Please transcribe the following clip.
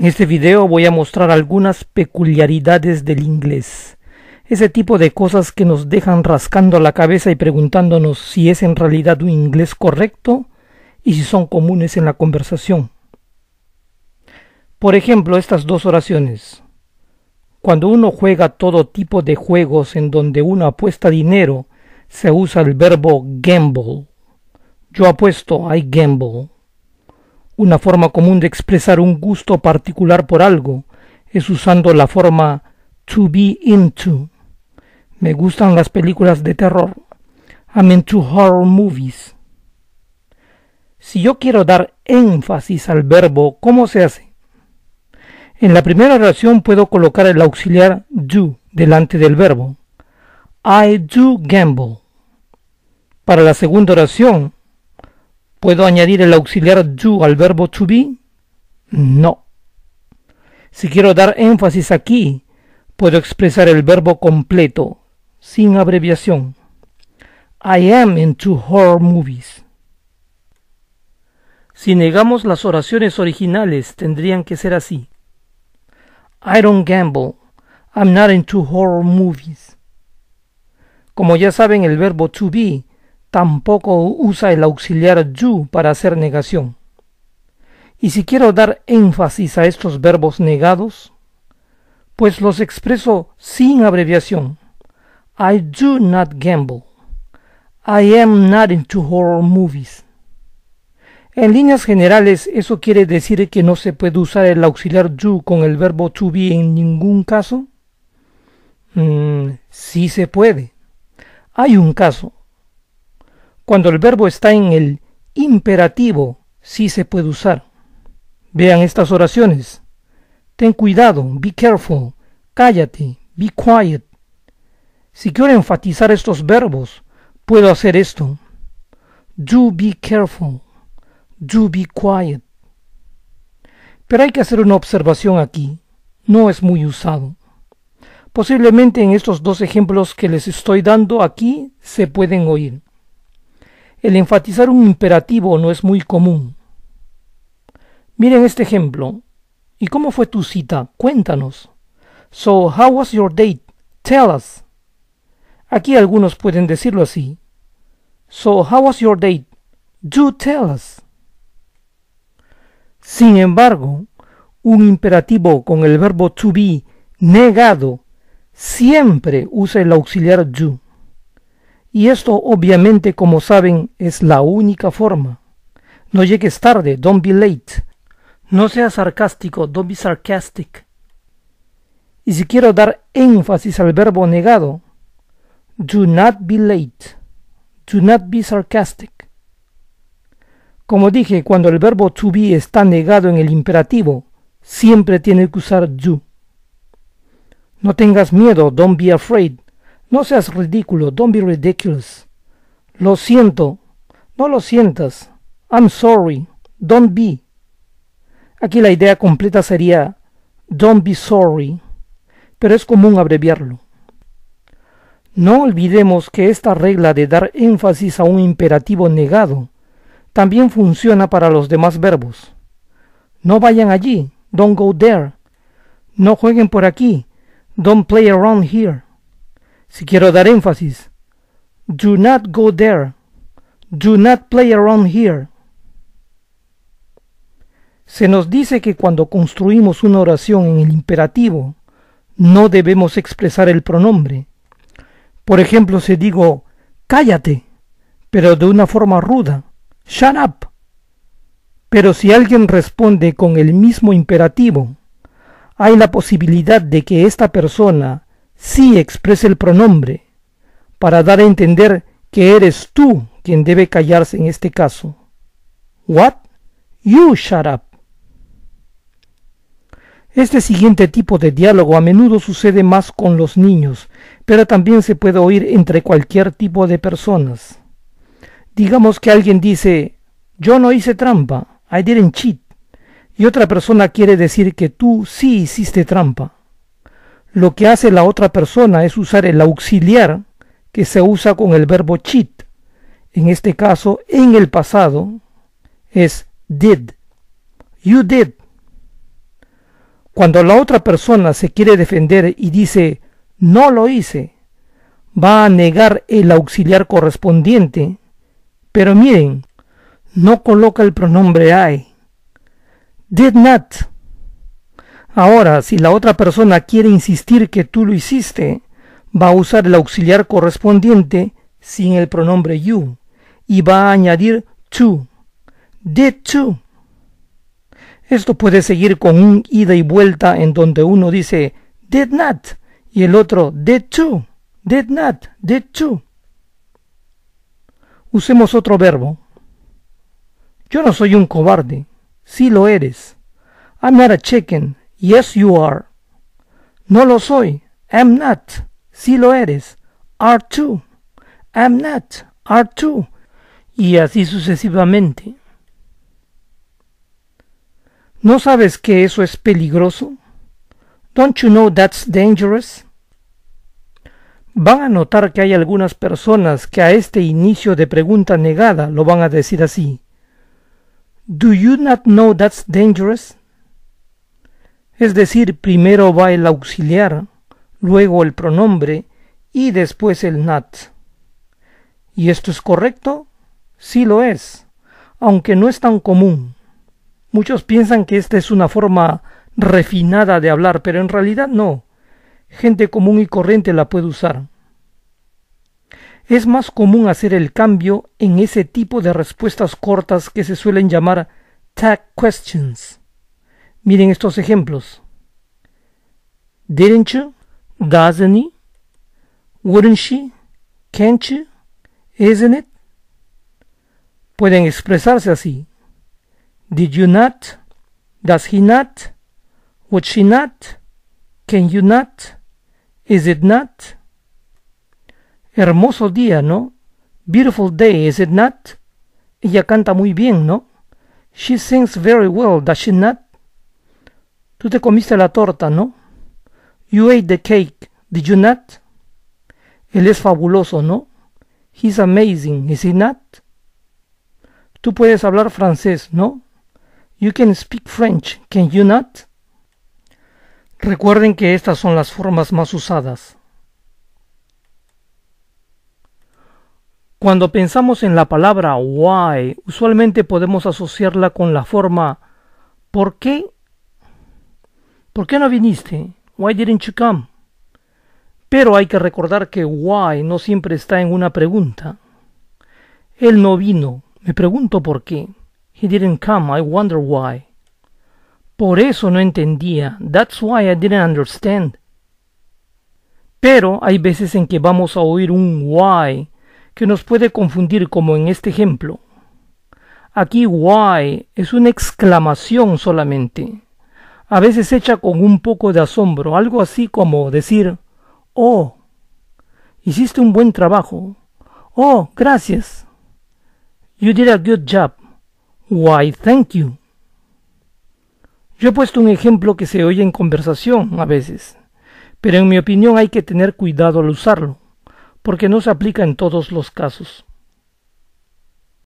En este video voy a mostrar algunas peculiaridades del inglés. Ese tipo de cosas que nos dejan rascando la cabeza y preguntándonos si es en realidad un inglés correcto y si son comunes en la conversación. Por ejemplo, estas dos oraciones. Cuando uno juega todo tipo de juegos en donde uno apuesta dinero, se usa el verbo gamble. Yo apuesto, I gamble. Una forma común de expresar un gusto particular por algo es usando la forma to be into. Me gustan las películas de terror. I'm into horror movies. Si yo quiero dar énfasis al verbo, ¿cómo se hace? En la primera oración puedo colocar el auxiliar do delante del verbo. I do gamble. Para la segunda oración, ¿Puedo añadir el auxiliar do al verbo to be? No. Si quiero dar énfasis aquí, puedo expresar el verbo completo, sin abreviación. I am into horror movies. Si negamos las oraciones originales, tendrían que ser así. I don't gamble. I'm not into horror movies. Como ya saben, el verbo to be tampoco usa el auxiliar you para hacer negación. Y si quiero dar énfasis a estos verbos negados, pues los expreso sin abreviación. I do not gamble. I am not into horror movies. En líneas generales, eso quiere decir que no se puede usar el auxiliar you con el verbo to be en ningún caso. Mm, sí se puede. Hay un caso. Cuando el verbo está en el imperativo, sí se puede usar. Vean estas oraciones. Ten cuidado, be careful, cállate, be quiet. Si quiero enfatizar estos verbos, puedo hacer esto. Do be careful, do be quiet. Pero hay que hacer una observación aquí. No es muy usado. Posiblemente en estos dos ejemplos que les estoy dando aquí se pueden oír. El enfatizar un imperativo no es muy común. Miren este ejemplo. ¿Y cómo fue tu cita? Cuéntanos. So, how was your date? Tell us. Aquí algunos pueden decirlo así. So, how was your date? Do tell us. Sin embargo, un imperativo con el verbo to be negado siempre usa el auxiliar do. Y esto obviamente, como saben, es la única forma. No llegues tarde, don't be late. No seas sarcástico, don't be sarcastic. Y si quiero dar énfasis al verbo negado, do not be late, do not be sarcastic. Como dije, cuando el verbo to be está negado en el imperativo, siempre tiene que usar do. No tengas miedo, don't be afraid. No seas ridículo. Don't be ridiculous. Lo siento. No lo sientas. I'm sorry. Don't be. Aquí la idea completa sería Don't be sorry, pero es común abreviarlo. No olvidemos que esta regla de dar énfasis a un imperativo negado también funciona para los demás verbos. No vayan allí, don't go there. No jueguen por aquí, don't play around here si quiero dar énfasis, do not go there, do not play around here. Se nos dice que cuando construimos una oración en el imperativo, no debemos expresar el pronombre. Por ejemplo, si digo, cállate, pero de una forma ruda, shut up. Pero si alguien responde con el mismo imperativo, hay la posibilidad de que esta persona sí expresa el pronombre para dar a entender que eres tú quien debe callarse en este caso. What? You shut up. Este siguiente tipo de diálogo a menudo sucede más con los niños, pero también se puede oír entre cualquier tipo de personas. Digamos que alguien dice, yo no hice trampa, I didn't cheat, y otra persona quiere decir que tú sí hiciste trampa. Lo que hace la otra persona es usar el auxiliar que se usa con el verbo cheat. En este caso, en el pasado, es did. You did. Cuando la otra persona se quiere defender y dice no lo hice, va a negar el auxiliar correspondiente. Pero miren, no coloca el pronombre I. Did not Ahora, si la otra persona quiere insistir que tú lo hiciste, va a usar el auxiliar correspondiente sin el pronombre you y va a añadir to. Did to. Esto puede seguir con un ida y vuelta en donde uno dice did not y el otro did to, did not, did to. Usemos otro verbo. Yo no soy un cobarde. Sí lo eres. I'm not a chicken. Yes, you are. No lo soy. Am not. Sí lo eres. Are too. Am not. Are you? Y así sucesivamente. ¿No sabes que eso es peligroso? Don't you know that's dangerous? Van a notar que hay algunas personas que a este inicio de pregunta negada lo van a decir así. Do you not know that's dangerous? Es decir, primero va el auxiliar, luego el pronombre y después el nat ¿Y esto es correcto? Sí lo es, aunque no es tan común. Muchos piensan que esta es una forma refinada de hablar, pero en realidad no. Gente común y corriente la puede usar. Es más común hacer el cambio en ese tipo de respuestas cortas que se suelen llamar tag questions. Miren estos ejemplos. Didn't you? Doesn't he? Wouldn't she? Can't you? Isn't it? Pueden expresarse así. Did you not? Does he not? Would she not? Can you not? Is it not? Hermoso día, ¿no? Beautiful day, is it not? Ella canta muy bien, ¿no? She sings very well, does she not? Tú te comiste la torta, ¿no? You ate the cake, did you not? Él es fabuloso, ¿no? He's amazing, is he not? Tú puedes hablar francés, ¿no? You can speak French, can you not? Recuerden que estas son las formas más usadas. Cuando pensamos en la palabra why, usualmente podemos asociarla con la forma ¿por qué ¿Por qué no viniste? Why didn't you come? Pero hay que recordar que why no siempre está en una pregunta. Él no vino. Me pregunto por qué. He didn't come. I wonder why. Por eso no entendía. That's why I didn't understand. Pero hay veces en que vamos a oír un why que nos puede confundir como en este ejemplo. Aquí why es una exclamación solamente a veces hecha con un poco de asombro, algo así como decir, oh, hiciste un buen trabajo, oh, gracias, you did a good job, why thank you. Yo he puesto un ejemplo que se oye en conversación a veces, pero en mi opinión hay que tener cuidado al usarlo, porque no se aplica en todos los casos.